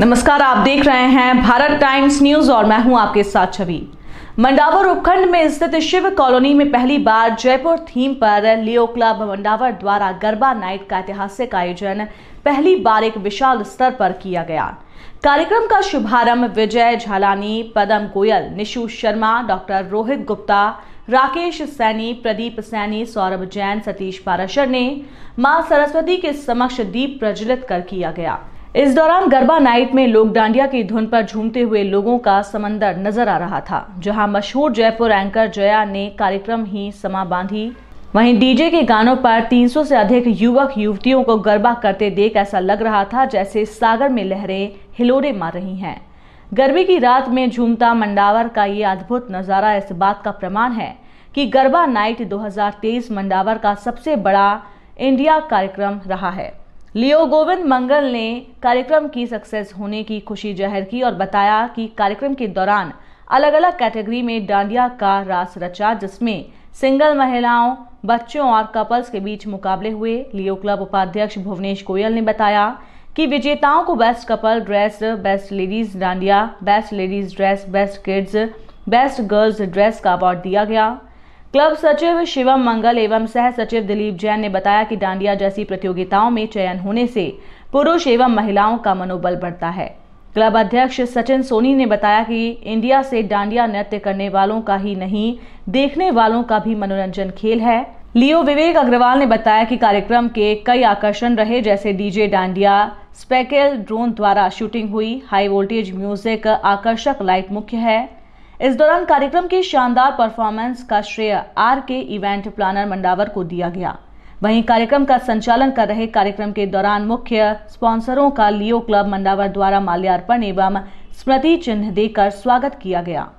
नमस्कार आप देख रहे हैं भारत टाइम्स न्यूज और मैं हूं आपके साथ छवि मंडावर उपखंड में स्थित शिव कॉलोनी में पहली बार जयपुर थीम पर लियो क्लब मंडावर द्वारा गरबा नाइट का ऐतिहासिक आयोजन पहली बार एक विशाल स्तर पर किया गया कार्यक्रम का शुभारंभ विजय झालानी पदम गोयल निशु शर्मा डॉक्टर रोहित गुप्ता राकेश सैनी प्रदीप सैनी सौरभ जैन सतीश पाराशर ने मां सरस्वती के समक्ष दीप प्रज्वलित कर किया गया इस दौरान गरबा नाइट में लोग डांडिया की धुन पर झूमते हुए लोगों का समंदर नजर आ रहा था जहां मशहूर जयपुर एंकर जया ने कार्यक्रम ही समा बांधी वहीं डीजे के गानों पर 300 से अधिक युवक युवतियों को गरबा करते देख ऐसा लग रहा था जैसे सागर में लहरें हिलोड़े मार रही हैं गरबे की रात में झूमता मंडावर का ये अद्भुत नज़ारा इस बात का प्रमाण है कि गरबा नाइट 2023 मंडावर का सबसे बड़ा इंडिया कार्यक्रम रहा है लियो गोविंद मंगल ने कार्यक्रम की सक्सेस होने की खुशी जाहिर की और बताया कि कार्यक्रम के दौरान अलग अलग कैटेगरी में डांडिया का रास रचा जिसमें सिंगल महिलाओं बच्चों और कपल्स के बीच मुकाबले हुए लियो क्लब उपाध्यक्ष भुवनेश गोयल ने बताया कि विजेताओं को best couple dress best ladies dandiya best ladies dress best kids best girls dress का अवार्ड दिया गया क्लब सचिव शिवम मंगल एवं सह सचिव दिलीप जैन ने बताया कि डांडिया जैसी प्रतियोगिताओं में चयन होने से पुरुष एवं महिलाओं का मनोबल बढ़ता है क्लब अध्यक्ष सचिन सोनी ने बताया कि इंडिया से डांडिया नृत्य करने वालों का ही नहीं देखने वालों का भी मनोरंजन खेल है लियो विवेक अग्रवाल ने बताया कि कार्यक्रम के कई आकर्षण रहे जैसे डीजे डांडिया स्पेकल ड्रोन द्वारा शूटिंग हुई हाई वोल्टेज म्यूजिक आकर्षक लाइट मुख्य है इस दौरान कार्यक्रम की शानदार परफॉर्मेंस का श्रेय आर के इवेंट प्लानर मंडावर को दिया गया वहीं कार्यक्रम का संचालन कर रहे कार्यक्रम के दौरान मुख्य स्पॉन्सरों का लियो क्लब मंडावर द्वारा माल्यार्पण एवं स्मृति चिन्ह देकर स्वागत किया गया